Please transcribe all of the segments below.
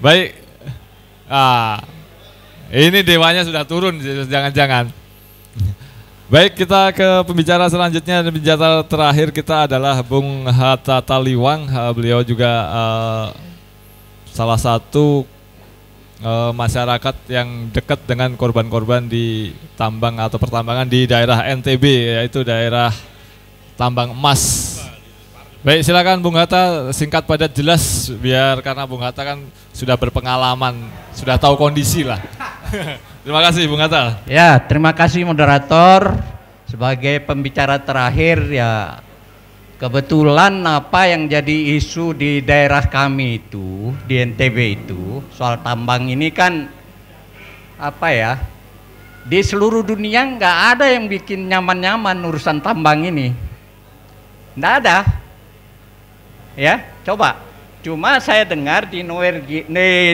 Baik. Ah, ini dewanya sudah turun, jangan-jangan. Baik, kita ke pembicara selanjutnya. Pembicara terakhir kita adalah Bung Hatta Taliwang. Ah, beliau juga uh, salah satu uh, masyarakat yang dekat dengan korban-korban di tambang atau pertambangan di daerah NTB, yaitu daerah tambang emas. Baik, silakan Bung Hatta singkat padat jelas biar karena Bung Hatta kan sudah berpengalaman, sudah tahu kondisi lah. terima kasih Bung Hatta. Ya, terima kasih moderator sebagai pembicara terakhir ya kebetulan apa yang jadi isu di daerah kami itu di NTB itu soal tambang ini kan apa ya di seluruh dunia nggak ada yang bikin nyaman-nyaman urusan tambang ini nggak ada ya coba cuma saya dengar di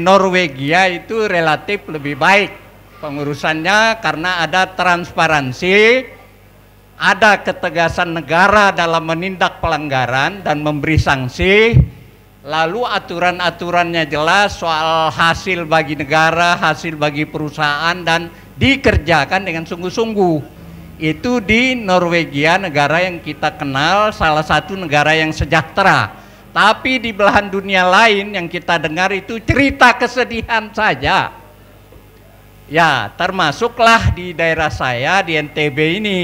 Norwegia, itu relatif lebih baik pengurusannya karena ada transparansi ada ketegasan negara dalam menindak pelanggaran dan memberi sanksi lalu aturan-aturannya jelas soal hasil bagi negara hasil bagi perusahaan dan dikerjakan dengan sungguh-sungguh itu di Norwegia negara yang kita kenal salah satu negara yang sejahtera tapi di belahan dunia lain yang kita dengar itu cerita kesedihan saja. Ya, termasuklah di daerah saya di NTB ini.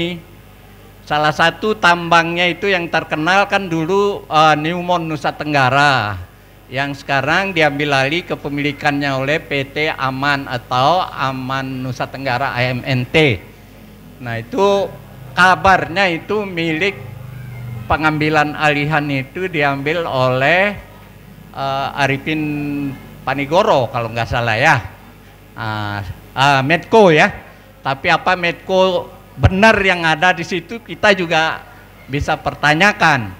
Salah satu tambangnya itu yang terkenal kan dulu uh, Newmont Nusa Tenggara yang sekarang diambil alih kepemilikannya oleh PT Aman atau Aman Nusa Tenggara AMNT. Nah, itu kabarnya itu milik pengambilan alihan itu diambil oleh uh, Arifin Panigoro kalau nggak salah ya uh, uh, Medco ya tapi apa Medco benar yang ada di situ kita juga bisa pertanyakan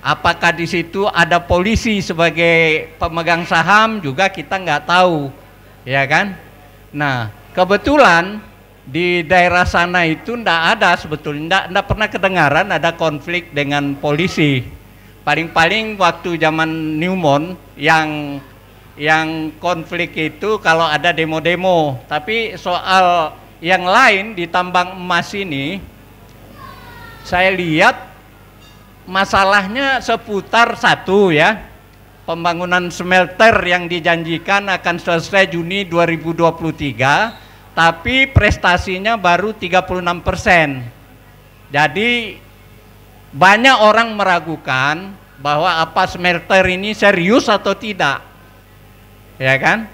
apakah di situ ada polisi sebagai pemegang saham juga kita nggak tahu ya kan nah kebetulan di daerah sana itu ndak ada sebetulnya ndak, ndak pernah kedengaran ada konflik dengan polisi paling-paling waktu zaman Newmont yang yang konflik itu kalau ada demo-demo tapi soal yang lain di tambang emas ini saya lihat masalahnya seputar satu ya pembangunan smelter yang dijanjikan akan selesai Juni 2023 tapi prestasinya baru 36 persen. Jadi banyak orang meragukan bahwa apa smelter ini serius atau tidak, ya kan?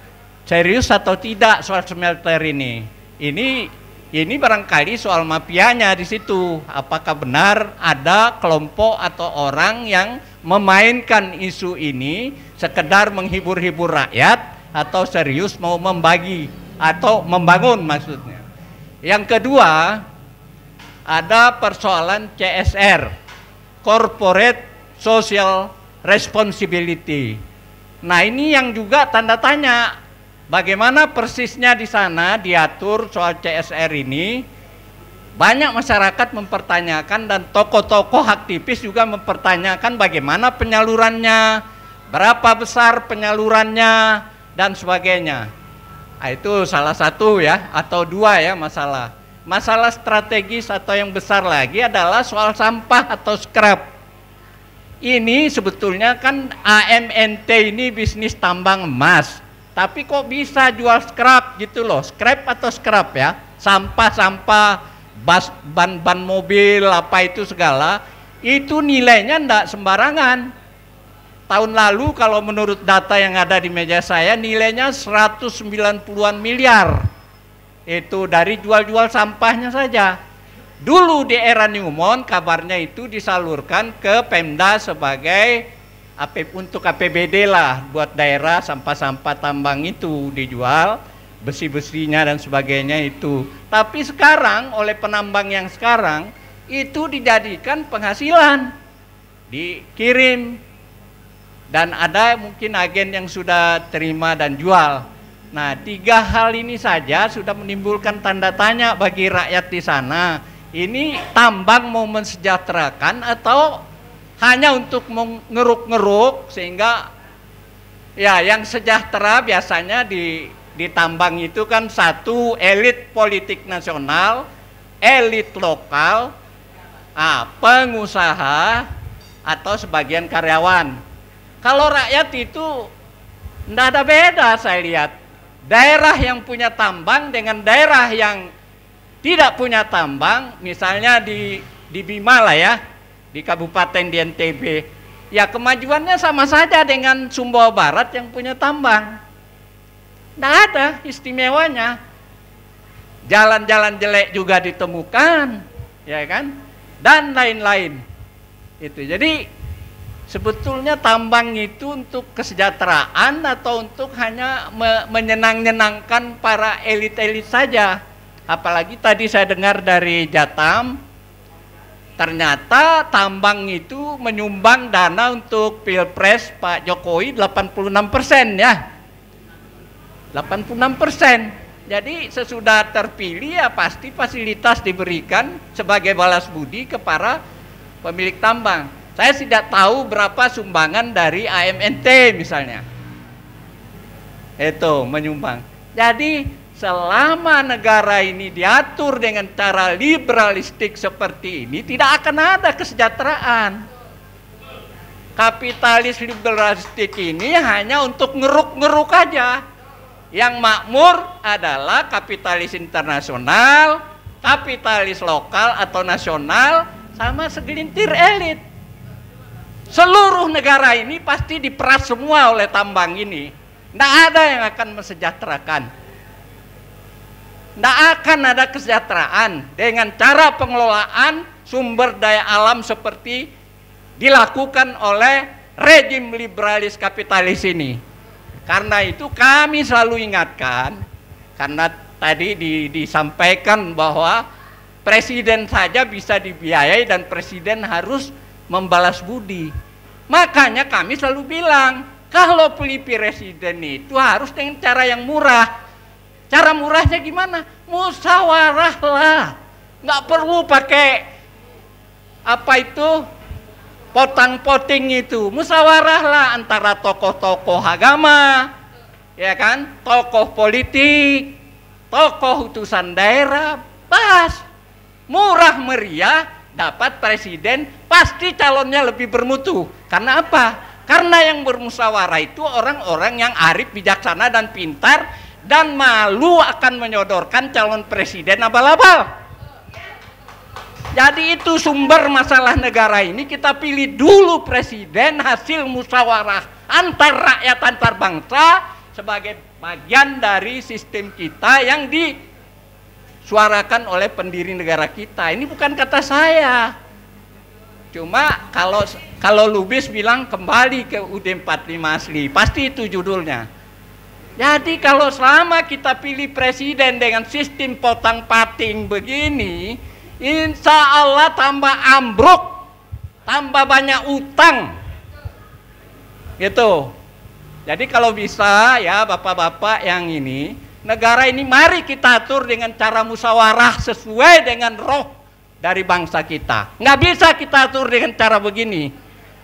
Serius atau tidak soal smelter ini? Ini ini barangkali soal mafianya di situ. Apakah benar ada kelompok atau orang yang memainkan isu ini sekedar menghibur-hibur rakyat atau serius mau membagi atau membangun maksudnya. Yang kedua, ada persoalan CSR, Corporate Social Responsibility. Nah, ini yang juga tanda tanya bagaimana persisnya di sana diatur soal CSR ini. Banyak masyarakat mempertanyakan dan tokoh-tokoh aktivis juga mempertanyakan bagaimana penyalurannya, berapa besar penyalurannya dan sebagainya. Nah, itu salah satu ya atau dua ya masalah. Masalah strategis atau yang besar lagi adalah soal sampah atau scrap. Ini sebetulnya kan AMNT ini bisnis tambang emas. Tapi kok bisa jual scrap gitu loh, scrap atau scrap ya, sampah-sampah, ban-ban mobil apa itu segala, itu nilainya ndak sembarangan Tahun lalu kalau menurut data yang ada di meja saya nilainya 190-an miliar. Itu dari jual-jual sampahnya saja. Dulu di era Newmont kabarnya itu disalurkan ke Pemda sebagai untuk APBD lah buat daerah sampah-sampah tambang itu dijual besi-besinya dan sebagainya itu. Tapi sekarang oleh penambang yang sekarang itu dijadikan penghasilan dikirim dan ada mungkin agen yang sudah terima dan jual. Nah, tiga hal ini saja sudah menimbulkan tanda tanya bagi rakyat di sana. Ini tambang mau mensejahterakan atau hanya untuk mengeruk-ngeruk sehingga ya yang sejahtera biasanya di di tambang itu kan satu elit politik nasional, elit lokal, ah, pengusaha atau sebagian karyawan. Kalau rakyat itu tidak ada beda saya lihat. Daerah yang punya tambang dengan daerah yang tidak punya tambang, misalnya di di Bima lah ya, di Kabupaten di NTB, ya kemajuannya sama saja dengan Sumbawa Barat yang punya tambang. Tidak ada istimewanya. Jalan-jalan jelek juga ditemukan, ya kan? Dan lain-lain. Itu. Jadi Sebetulnya tambang itu untuk kesejahteraan atau untuk hanya me menyenang-nyenangkan para elit-elit saja. Apalagi tadi saya dengar dari Jatam, ternyata tambang itu menyumbang dana untuk Pilpres Pak Jokowi 86% ya. 86%. Jadi sesudah terpilih ya pasti fasilitas diberikan sebagai balas budi kepada pemilik tambang. Saya tidak tahu berapa sumbangan dari AMNT misalnya. Itu menyumbang. Jadi selama negara ini diatur dengan cara liberalistik seperti ini tidak akan ada kesejahteraan. Kapitalis liberalistik ini hanya untuk ngeruk-ngeruk aja. Yang makmur adalah kapitalis internasional, kapitalis lokal atau nasional sama segelintir elit Seluruh negara ini pasti diperas semua oleh tambang ini. Tidak ada yang akan mesejahterakan. Tidak akan ada kesejahteraan dengan cara pengelolaan sumber daya alam seperti dilakukan oleh rejim liberalis kapitalis ini. Karena itu kami selalu ingatkan, karena tadi di, disampaikan bahwa presiden saja bisa dibiayai dan presiden harus membalas budi. Makanya kami selalu bilang, kalau pilih presiden itu harus dengan cara yang murah. Cara murahnya gimana? Musawarahlah. Nggak perlu pakai apa itu potang-poting itu. Musawarahlah antara tokoh-tokoh agama, ya kan? Tokoh politik, tokoh utusan daerah, pas. murah meriah dapat presiden pasti calonnya lebih bermutu. Karena apa? Karena yang bermusyawarah itu orang-orang yang arif, bijaksana dan pintar dan malu akan menyodorkan calon presiden abal-abal. Jadi itu sumber masalah negara ini kita pilih dulu presiden hasil musyawarah antar rakyat antar bangsa sebagai bagian dari sistem kita yang di disuarakan oleh pendiri negara kita. Ini bukan kata saya. Cuma kalau kalau Lubis bilang kembali ke UD 45 asli, pasti itu judulnya. Jadi kalau selama kita pilih presiden dengan sistem potang pating begini, insya Allah tambah ambruk, tambah banyak utang. Gitu. Jadi kalau bisa ya bapak-bapak yang ini, negara ini mari kita atur dengan cara musyawarah sesuai dengan roh dari bangsa kita. Nggak bisa kita atur dengan cara begini.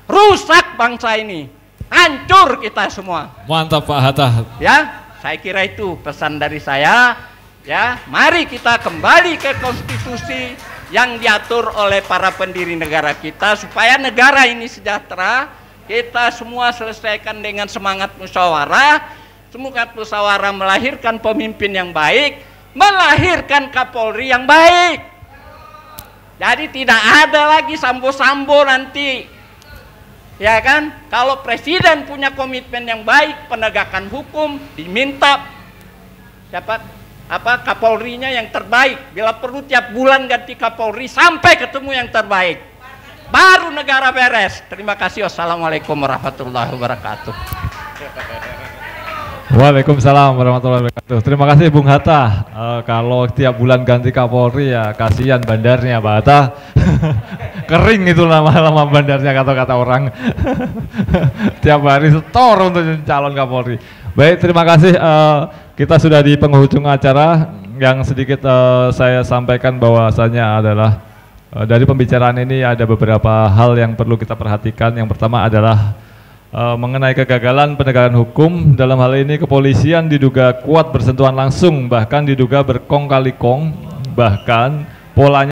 Rusak bangsa ini. Hancur kita semua. Mantap Pak Hatta. Ya, saya kira itu pesan dari saya. Ya, mari kita kembali ke konstitusi yang diatur oleh para pendiri negara kita supaya negara ini sejahtera. Kita semua selesaikan dengan semangat musyawarah Semoga pesawara melahirkan pemimpin yang baik, melahirkan Kapolri yang baik. Jadi tidak ada lagi sambo-sambo nanti. Ya kan? Kalau presiden punya komitmen yang baik, penegakan hukum diminta dapat apa Kapolrinya yang terbaik. Bila perlu tiap bulan ganti Kapolri sampai ketemu yang terbaik. Baru negara beres. Terima kasih. Wassalamualaikum warahmatullahi wabarakatuh. Waalaikumsalam warahmatullahi wabarakatuh. Terima kasih Bung Hatta. Uh, kalau tiap bulan ganti Kapolri ya kasihan bandarnya Pak Hatta. Kering itu lama-lama bandarnya kata-kata orang. tiap hari setor untuk calon Kapolri. Baik, terima kasih. Uh, kita sudah di penghujung acara yang sedikit uh, saya sampaikan bahwasanya adalah uh, dari pembicaraan ini ada beberapa hal yang perlu kita perhatikan. Yang pertama adalah uh, mengenai kegagalan penegakan hukum dalam hal ini kepolisian diduga kuat bersentuhan langsung bahkan diduga berkong kali kong bahkan polanya